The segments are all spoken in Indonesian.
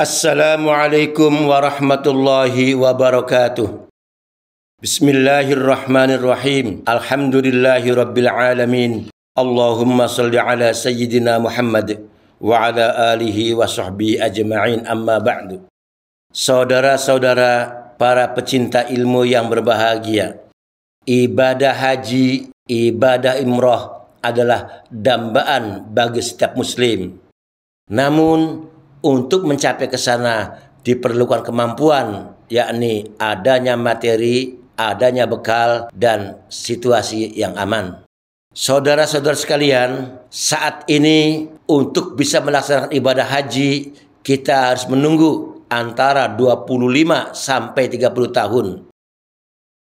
Assalamualaikum warahmatullahi wabarakatuh. Bismillahirrahmanirrahim. Alhamdulillahi rabbil alamin. Allahumma salli ala sayyidina Muhammad wa ala alihi wa sahbihi ajma'in amma ba'du. Saudara-saudara para pecinta ilmu yang berbahagia. Ibadah haji, ibadah imrah adalah dambaan bagi setiap muslim. Namun untuk mencapai ke sana diperlukan kemampuan, yakni adanya materi, adanya bekal, dan situasi yang aman. Saudara-saudara sekalian, saat ini untuk bisa melaksanakan ibadah haji, kita harus menunggu antara 25 sampai 30 tahun.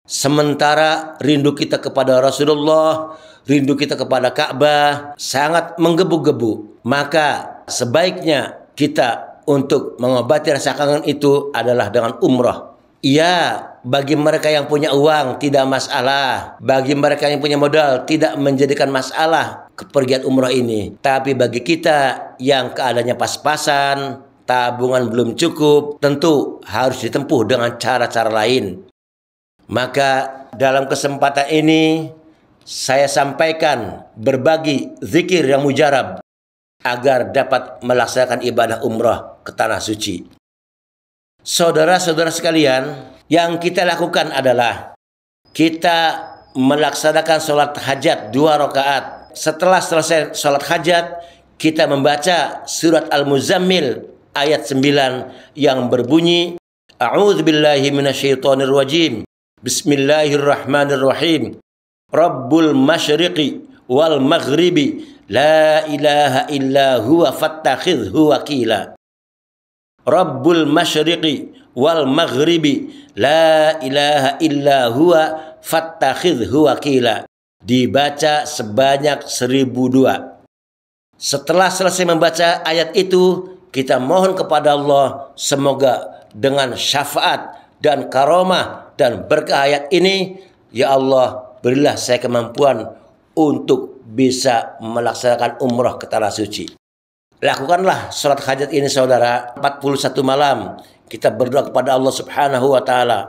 Sementara rindu kita kepada Rasulullah, rindu kita kepada Ka'bah sangat menggebu-gebu. Maka sebaiknya kita untuk mengobati rasa kangen itu adalah dengan umroh. Iya, bagi mereka yang punya uang tidak masalah. Bagi mereka yang punya modal tidak menjadikan masalah kepergian umroh ini. Tapi bagi kita yang keadaannya pas-pasan, tabungan belum cukup, tentu harus ditempuh dengan cara-cara lain. Maka dalam kesempatan ini saya sampaikan berbagi zikir yang mujarab agar dapat melaksanakan ibadah umrah ke tanah suci. Saudara-saudara sekalian, yang kita lakukan adalah kita melaksanakan sholat hajat dua rakaat. Setelah selesai sholat hajat, kita membaca surat Al-Muzammil ayat 9 yang berbunyi A'udzubillahi minasyaitonirrajim. Bismillahirrahmanirrahim. Rabbul masyriqi wal maghribi la ilaha illa huwa fattakhidhu wakila Rabbul masyriqi wal maghribi la ilaha illa huwa fattakhidhu wakila dibaca sebanyak 1002 setelah selesai membaca ayat itu kita mohon kepada Allah semoga dengan syafaat dan karomah dan berkah ayat ini ya Allah berilah saya kemampuan untuk bisa melaksanakan umroh ke tanah suci. Lakukanlah sholat hajat ini saudara 41 malam kita berdoa kepada Allah subhanahu wa ta'ala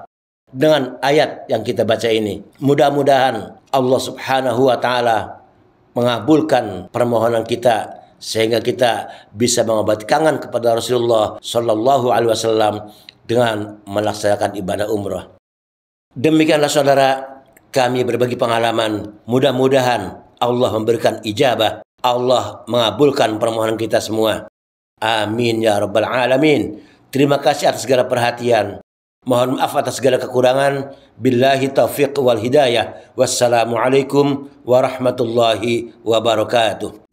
dengan ayat yang kita baca ini. Mudah-mudahan Allah subhanahu wa ta'ala mengabulkan permohonan kita sehingga kita bisa mengobati kangen kepada Rasulullah Shallallahu Alaihi Wasallam dengan melaksanakan ibadah umrah. Demikianlah saudara kami berbagi pengalaman. Mudah-mudahan Allah memberikan ijabah. Allah mengabulkan permohonan kita semua. Amin ya rabbal alamin. Terima kasih atas segala perhatian. Mohon maaf atas segala kekurangan. Billahi taufiq wal hidayah. Wassalamualaikum warahmatullahi wabarakatuh.